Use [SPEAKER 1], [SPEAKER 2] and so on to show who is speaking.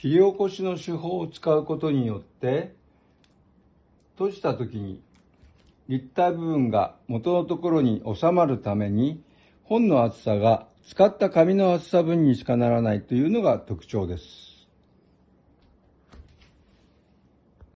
[SPEAKER 1] 切り起こしの手法を使うことによって閉じた時に立体部分が元のところに収まるために本の厚さが使った紙の厚さ分にしかならないというのが特徴です。